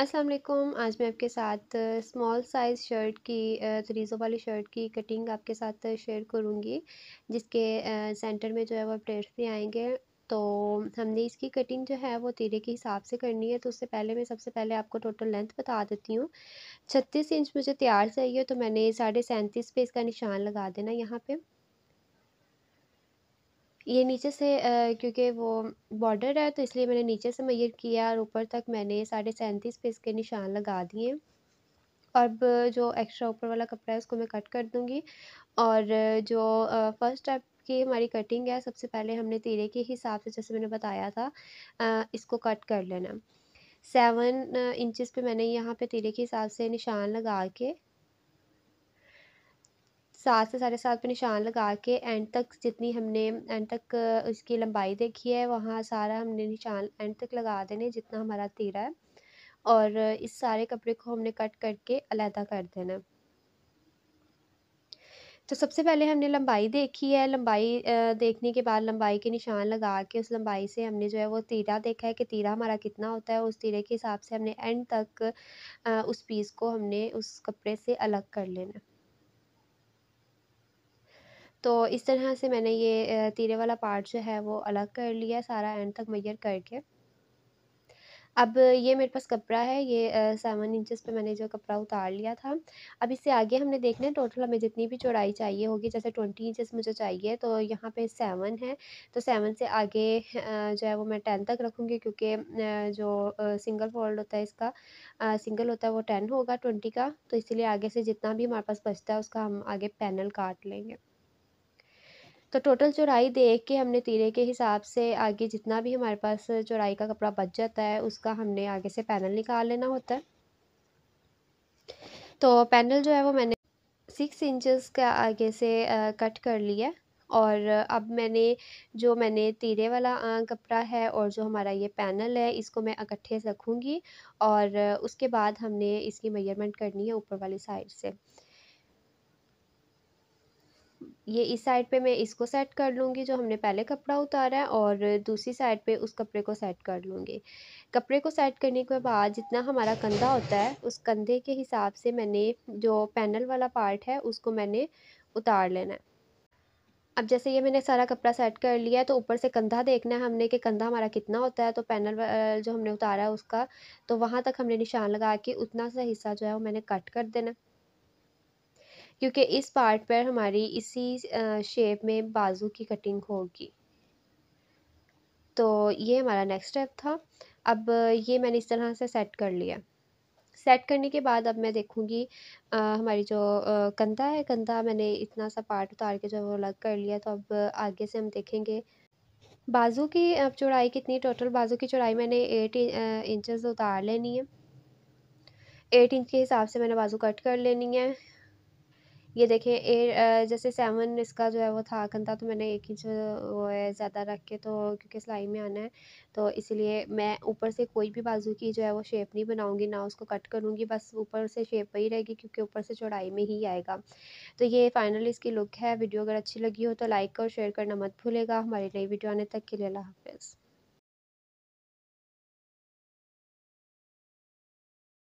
अस्सलाम वालेकुम आज मैं आपके साथ स्मॉल साइज़ शर्ट की तरीज़ों वाली शर्ट की कटिंग आपके साथ शेयर करूँगी जिसके सेंटर में जो है वो प्लेट्स भी आएंगे तो हमने इसकी कटिंग जो है वो तीरे के हिसाब से करनी है तो उससे पहले मैं सबसे पहले आपको टोटल लेंथ बता देती हूँ छत्तीस इंच मुझे तैयार चाहिए तो मैंने साढ़े सैंतीस पे इसका निशान लगा देना यहाँ पर ये नीचे से क्योंकि वो बॉर्डर है तो इसलिए मैंने नीचे से मैयर किया और ऊपर तक मैंने साढ़े सैंतीस पे इसके निशान लगा दिए अब जो एक्स्ट्रा ऊपर वाला कपड़ा है उसको मैं कट कर दूँगी और जो फर्स्ट स्टेप की हमारी कटिंग है सबसे पहले हमने तीरे के हिसाब से जैसे मैंने बताया था इसको कट कर लेना सेवन इंचज़ पे मैंने यहाँ पे तीरे के हिसाब से निशान लगा के सात से साढ़े सात पे निशान लगा के एंड तक जितनी हमने एंड तक इसकी लंबाई देखी है वहाँ सारा हमने निशान एंड तक लगा देने जितना हमारा तीरा है और इस सारे कपड़े को हमने कट करके अलहदा कर देना तो सबसे पहले हमने लंबाई देखी है लंबाई देखने के बाद लंबाई के निशान लगा के उस लंबाई से हमने जो है वो तीरा देखा है कि तीरा हमारा कितना होता है उस तीरे के हिसाब से हमने एंड तक उस पीस को हमने उस कपड़े से अलग कर लेना तो इस तरह से मैंने ये तीरे वाला पार्ट जो है वो अलग कर लिया सारा एंड तक मैयर करके अब ये मेरे पास कपड़ा है ये सेवन इंचज़ पे मैंने जो कपड़ा उतार लिया था अब इससे आगे हमने देखना है टोटल हमें जितनी भी चौड़ाई चाहिए होगी जैसे ट्वेंटी इंचज़ मुझे चाहिए तो यहाँ पे सेवन है तो सेवन से आगे जो है वो मैं टेन तक रखूँगी क्योंकि जो सिंगल फोल्ड होता है इसका सिंगल होता है वो टेन होगा ट्वेंटी का तो इसीलिए आगे से जितना भी हमारे पास बचता है उसका हम आगे पैनल काट लेंगे तो टोटल चौड़ाई देख के हमने तीरे के हिसाब से आगे जितना भी हमारे पास चौड़ाई का कपड़ा बच जाता है उसका हमने आगे से पैनल निकाल लेना होता है तो पैनल जो है वो मैंने सिक्स इंचेस का आगे से कट कर लिया और अब मैंने जो मैंने तीरे वाला कपड़ा है और जो हमारा ये पैनल है इसको मैं इकट्ठे रखूँगी और उसके बाद हमने इसकी मेजरमेंट करनी है ऊपर वाली साइड से ये इस साइड पे मैं इसको सेट कर लूँगी जो हमने पहले कपड़ा उतारा है और दूसरी साइड पे उस कपड़े को सेट कर लूँगी कपड़े को सेट करने के बाद जितना हमारा कंधा होता है उस कंधे के हिसाब से मैंने जो पैनल वाला पार्ट है उसको मैंने उतार लेना है अब जैसे ये मैंने सारा कपड़ा सेट कर लिया है तो ऊपर से कंधा देखना है हमने कि कंधा हमारा कितना होता है तो पैनल जो हमने उतारा है उसका तो वहाँ तक हमने निशान लगा के उतना सा हिस्सा जो है वो मैंने कट कर देना क्योंकि इस पार्ट पर हमारी इसी शेप में बाजू की कटिंग होगी तो ये हमारा नेक्स्ट स्टेप था अब ये मैंने इस तरह से सेट कर लिया सेट करने के बाद अब मैं देखूँगी हमारी जो आ, कंधा है कंधा मैंने इतना सा पार्ट उतार के जो वो अलग कर लिया तो अब आगे से हम देखेंगे बाजू की अब चौड़ाई कितनी टोटल बाजू की चौड़ाई मैंने एट इंचज़ उतार लेनी है एट इंच के हिसाब से मैंने बाजू कट कर लेनी है ये देखें ए जैसे सेवन इसका जो है वो था कंधा तो मैंने एक इंच वो है ज़्यादा रख के तो क्योंकि सिलाई में आना है तो इसीलिए मैं ऊपर से कोई भी बाजू की जो है वो शेप नहीं बनाऊँगी ना उसको कट करूँगी बस ऊपर से शेप वही रहेगी क्योंकि ऊपर से चौड़ाई में ही आएगा तो ये फाइनल इसकी लुक है वीडियो अगर अच्छी लगी हो तो लाइक और शेयर करना मत भूलेगा हमारी नई वीडियो आने तक के लिए अल्लाह हाफिज़